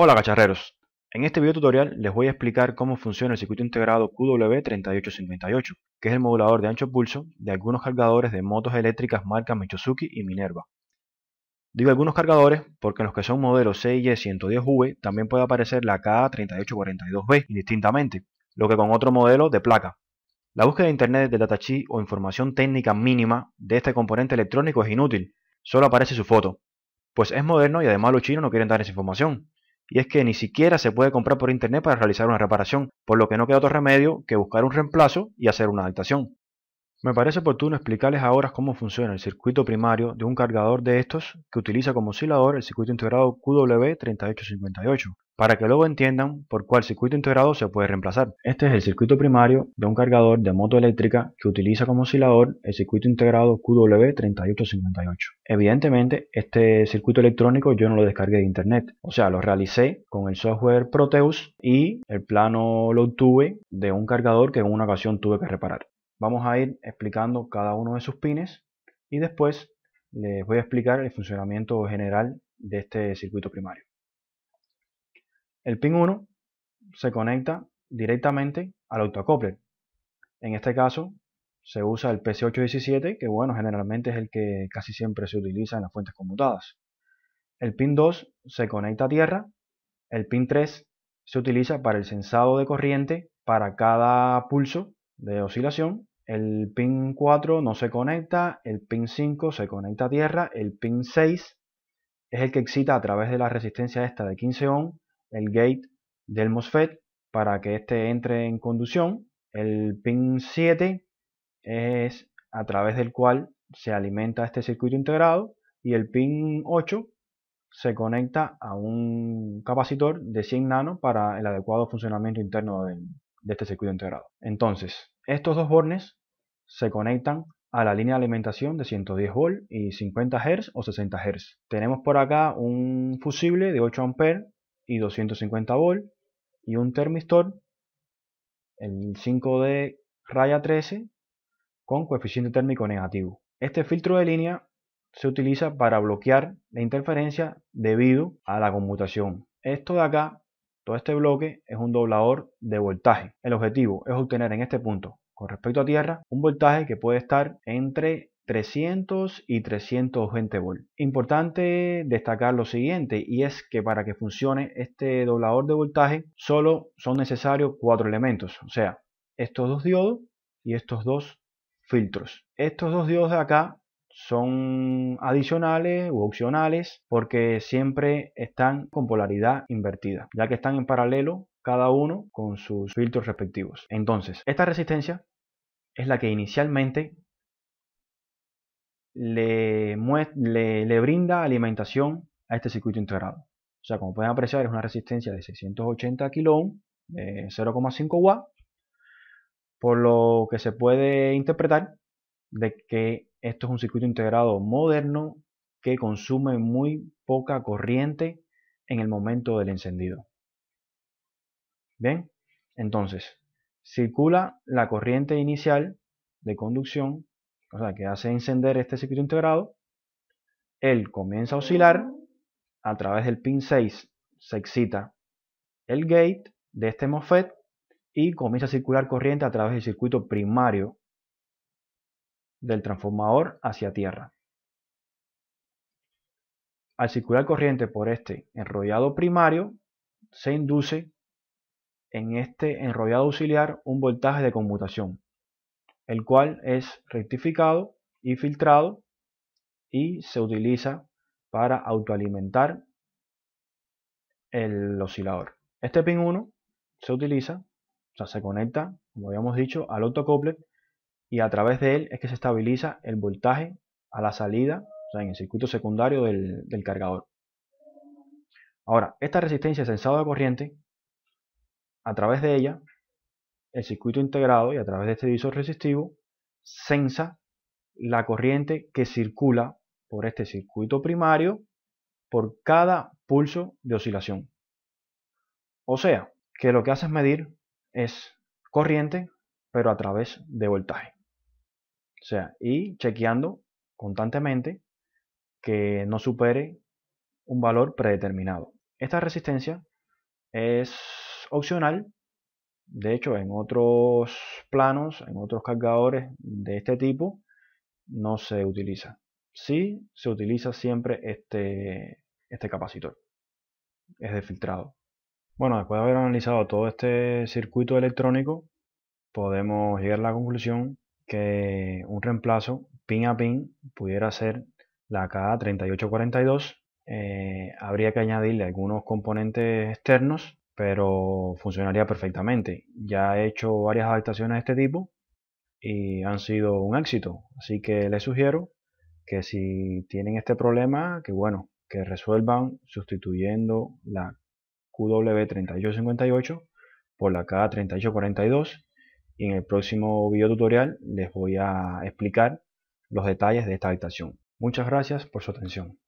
Hola cacharreros, en este video tutorial les voy a explicar cómo funciona el circuito integrado QW3858, que es el modulador de ancho pulso de algunos cargadores de motos eléctricas marcas Michosuki y Minerva. Digo algunos cargadores porque en los que son modelos e CIE110V también puede aparecer la k 3842 b indistintamente, lo que con otro modelo de placa. La búsqueda de internet de datasheet o información técnica mínima de este componente electrónico es inútil, solo aparece su foto, pues es moderno y además los chinos no quieren dar esa información, y es que ni siquiera se puede comprar por internet para realizar una reparación, por lo que no queda otro remedio que buscar un reemplazo y hacer una adaptación. Me parece oportuno explicarles ahora cómo funciona el circuito primario de un cargador de estos que utiliza como oscilador el circuito integrado QW3858, para que luego entiendan por cuál circuito integrado se puede reemplazar. Este es el circuito primario de un cargador de moto eléctrica que utiliza como oscilador el circuito integrado QW3858. Evidentemente, este circuito electrónico yo no lo descargué de internet, o sea, lo realicé con el software Proteus y el plano lo obtuve de un cargador que en una ocasión tuve que reparar. Vamos a ir explicando cada uno de sus pines y después les voy a explicar el funcionamiento general de este circuito primario. El pin 1 se conecta directamente al autoacople. En este caso se usa el PC817, que bueno, generalmente es el que casi siempre se utiliza en las fuentes conmutadas. El pin 2 se conecta a tierra. El pin 3 se utiliza para el sensado de corriente para cada pulso de oscilación el pin 4 no se conecta, el pin 5 se conecta a tierra, el pin 6 es el que excita a través de la resistencia esta de 15 ohm el gate del MOSFET para que éste entre en conducción. El pin 7 es a través del cual se alimenta este circuito integrado y el pin 8 se conecta a un capacitor de 100 nano para el adecuado funcionamiento interno de, de este circuito integrado. Entonces, estos dos bornes se conectan a la línea de alimentación de 110 V y 50 Hz o 60 Hz. Tenemos por acá un fusible de 8 A y 250 V y un termistor, el 5D raya 13, con coeficiente térmico negativo. Este filtro de línea se utiliza para bloquear la interferencia debido a la conmutación. Esto de acá, todo este bloque, es un doblador de voltaje. El objetivo es obtener en este punto con respecto a tierra un voltaje que puede estar entre 300 y 320 volts. Importante destacar lo siguiente y es que para que funcione este doblador de voltaje solo son necesarios cuatro elementos, o sea, estos dos diodos y estos dos filtros. Estos dos diodos de acá son adicionales u opcionales porque siempre están con polaridad invertida, ya que están en paralelo cada uno con sus filtros respectivos. Entonces, esta resistencia es la que inicialmente le, brinda alimentación a este circuito integrado. O sea, como pueden apreciar, es una resistencia de 680 kOhm, de 0,5 W, por lo que se puede interpretar de que esto es un circuito integrado moderno que consume muy poca corriente en el momento del encendido. Bien, entonces circula la corriente inicial de conducción, o sea, que hace encender este circuito integrado. Él comienza a oscilar, a través del pin 6 se excita el gate de este MOSFET y comienza a circular corriente a través del circuito primario del transformador hacia tierra. Al circular corriente por este enrollado primario, se induce en este enrollado auxiliar un voltaje de conmutación, el cual es rectificado y filtrado y se utiliza para autoalimentar el oscilador. Este pin 1 se utiliza, o sea, se conecta, como habíamos dicho, al autocople y a través de él es que se estabiliza el voltaje a la salida, o sea, en el circuito secundario del, del cargador. Ahora, esta resistencia sensada de corriente a través de ella, el circuito integrado y a través de este divisor resistivo, sensa la corriente que circula por este circuito primario por cada pulso de oscilación. O sea, que lo que hace es medir es corriente, pero a través de voltaje. O sea, y chequeando constantemente que no supere un valor predeterminado. Esta resistencia es opcional. De hecho, en otros planos, en otros cargadores de este tipo, no se utiliza. Sí se utiliza siempre este, este capacitor. Es de filtrado. Bueno, después de haber analizado todo este circuito electrónico, podemos llegar a la conclusión que un reemplazo pin a pin pudiera ser la K3842. Eh, habría que añadirle algunos componentes externos pero funcionaría perfectamente. Ya he hecho varias adaptaciones de este tipo y han sido un éxito, así que les sugiero que si tienen este problema, que bueno, que resuelvan sustituyendo la QW3858 por la K3842 y en el próximo video tutorial les voy a explicar los detalles de esta adaptación. Muchas gracias por su atención.